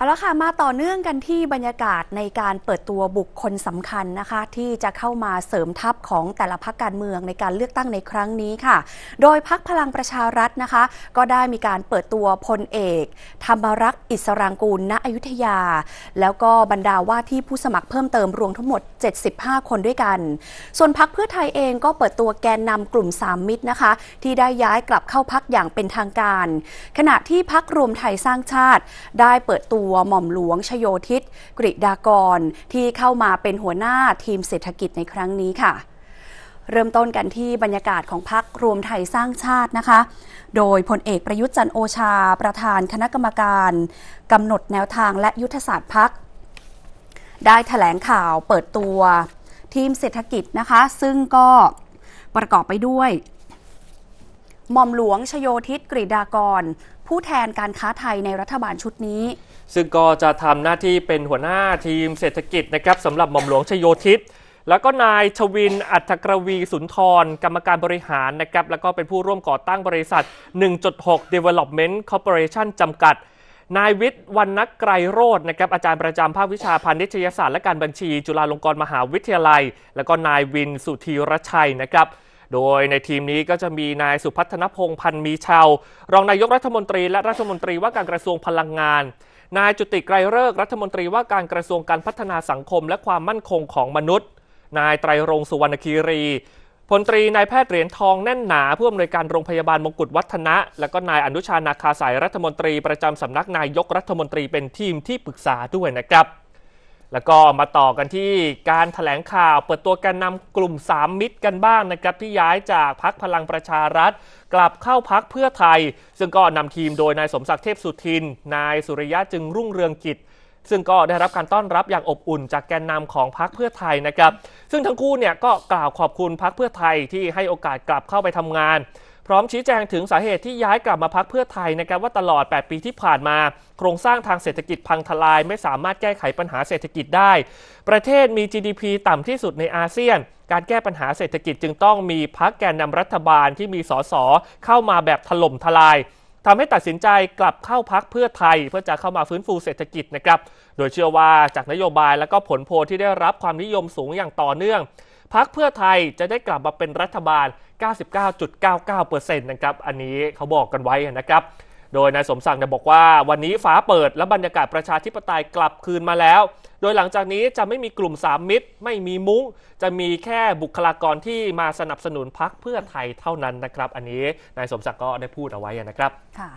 เอาละค่ะมาต่อเนื่องกันที่บรรยากาศในการเปิดตัวบุคคลสำคัญนะคะ ที่จะเข้ามาเสริมทัพของแต่ละพักการเมืองในการเลือกตั้งในครั้งนี้ค่ะ โดยพักพลังประชารัฐนะคะ ก็ได้มีการเปิดตัวพลเอกธรรมรักษ์อิสรางกูล ณอยุธยา แล้วก็บรรดาว่าที่ผู้สมัครเพิ่มเติมรวมทั้งหมด 75 คนด้วยกัน ส่วนพักเพื่อไทยเองก็เปิดตัวแกนนำกลุ่มสามมิตรนะคะ ที่ได้ย้ายกลับเข้าพักอย่างเป็นทางการ ขณะที่พักรวมไทยสร้างชาติ ได้เปิดตัววหม่อมหลวงชโยธิตกริดากร ที่เข้ามาเป็นหัวหน้าทีมเศรษฐกิจในครั้งนี้ค่ะ เริ่มต้นกันที่บรรยากาศของพักรวมไทยสร้างชาตินะคะ โดยพลเอกประยุทธ์จันโอชา ประธานคณะกรรมการ กำหนดแนวทางและยุทธศาสตร์พัก ได้ถแถลงข่าวเปิดตัวทีมเศรษฐกิจนะคะ ซึ่งก็ประกอบไปด้วย หม่อมหลวงชโยธิตกริดากรผู้แทนการค้าไทยในรัฐบาลชุดนี้ ซึ่งก็จะทำหน้าที่เป็นหัวหน้าทีมเศรษฐกิจนะครับสำหรับหม่อมหลวงชโยธิตแล้วก็นายชวินอัตกรวีสุนทรกรรมการบริหารนะครับแล้วก็เป็นผู้ร่วมก่อตั้งบริษัท 1.6 Development Corporation จำกัด นายวิทย์วันนักไกรโรจนะครับ อาจารย์ประจำภาควิชาพ์นิตยศาสตร์และการบัญชี จุฬาลงกรณ์มหาวิทยาลัย แล้วก็นายวิน สุธีรชัยนะครับโดยในทีมนี้ก็จะมีนายสุพัฒนพงษ์พันธ์มีชาว รองนายกรัฐมนตรีและรัฐมนตรีว่าการกระทรวงพลังงาน นายจุติไกรเลิกรัฐมนตรีว่าการกระทรวงการพัฒนาสังคมและความมั่นคงของมนุษย์ นายไตรรงสุวรรณคีรีพลตรีนายแพทย์เหรียญทองแน่นหนาผู้อำนวยการโรงพยาบาลมงกุฎวัฒนะ และก็นายอนุชานาคาสายรัฐมนตรีประจำสำนักนายกรัฐมนตรีเป็นทีมที่ปรึกษาด้วยนะครับแล้วก็มาต่อกันที่การถแถลงข่าวเปิดตัวการนำกลุ่ม 3 มิตรกันบ้างนะครับที่ย้ายจากพักพลังประชารัฐ กลับเข้าพักเพื่อไทย ซึ่งก็นำทีมโดยนายสมศักดิ์เทพสุทินนายสุริยะจึงรุ่งเรืองกิจ ซึ่งก็ได้รับการต้อนรับอย่างอบอุ่นจากแกนนำของพักเพื่อไทยนะครับ ซึ่งทั้งคู่เนี่ยก็กล่าวขอบคุณพักเพื่อไทยที่ให้โอกาสกลับเข้าไปทำงานร้อมชี้แจงถึงสาเหตุที่ย้ายกลับมาพักเพื่อไทยนะครับว่าตลอด 8 ปีที่ผ่านมา โครงสร้างทางเศรษฐกิจพังทลายไม่สามารถแก้ไขปัญหาเศรษฐกิจได้ ประเทศมี GDP ต่ำที่สุดในอาเซียน การแก้ปัญหาเศรษฐกิจจึงต้องมีพักแกนนำรัฐบาลที่มีสสเข้ามาแบบถล่มทลายทำให้ตัดสินใจกลับเข้าพักเพื่อไทย เพื่อจะเข้ามาฟื้นฟูเศรษฐกิจนะครับโดยเชื่อว่าจากนโยบายและก็ผลโพลที่ได้รับความนิยมสูงอย่างต่อเนื่องพักเพื่อไทยจะได้กลับมาเป็นรัฐบาล 99.99%นะครับ อันนี้เขาบอกกันไว้นะครับ โดยนายสมศักดิ์บอกว่าวันนี้ฟ้าเปิดและบรรยากาศประชาธิปไตยกลับคืนมาแล้ว โดยหลังจากนี้จะไม่มีกลุ่มสามมิตรไม่มีมุ้ง จะมีแค่บุคลากรที่มาสนับสนุนพักเพื่อไทยเท่านั้นนะครับ อันนี้นายสมศักดิ์ก็ได้พูดเอาไว้นะครับค่ะ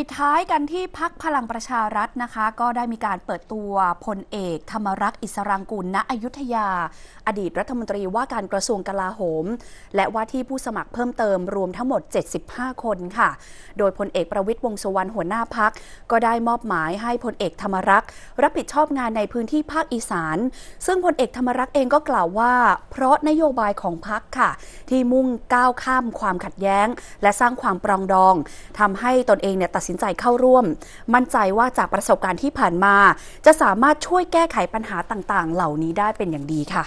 ปิดท้ายกันที่พักพลังประชารัฐนะคะ ก็ได้มีการเปิดตัวพลเอกธรรมรักษ์อิสรังกุลณอยุธยา อดีตรัฐมนตรีว่าการกระทรวงกลาโหม และว่าที่ผู้สมัครเพิ่มเติมรวมทั้งหมด 75 คนค่ะ โดยพลเอกประวิทย์วงสุวรรณหัวหน้าพักก็ได้มอบหมายให้พลเอกธรรมรักษ์รับผิดชอบงานในพื้นที่ภาคอีสาน ซึ่งพลเอกธรรมรักษ์เองก็กล่าวว่า เพราะนโยบายของพักค่ะ ที่มุ่งก้าวข้าม ความขัดแย้ง และสร้างความปรองดอง ทำให้ตนเองเนี่ยตัดสินใจเข้าร่วมมั่นใจว่าจากประสบการณ์ที่ผ่านมา จะสามารถช่วยแก้ไขปัญหาต่างๆ เหล่านี้ได้เป็นอย่างดีค่ะ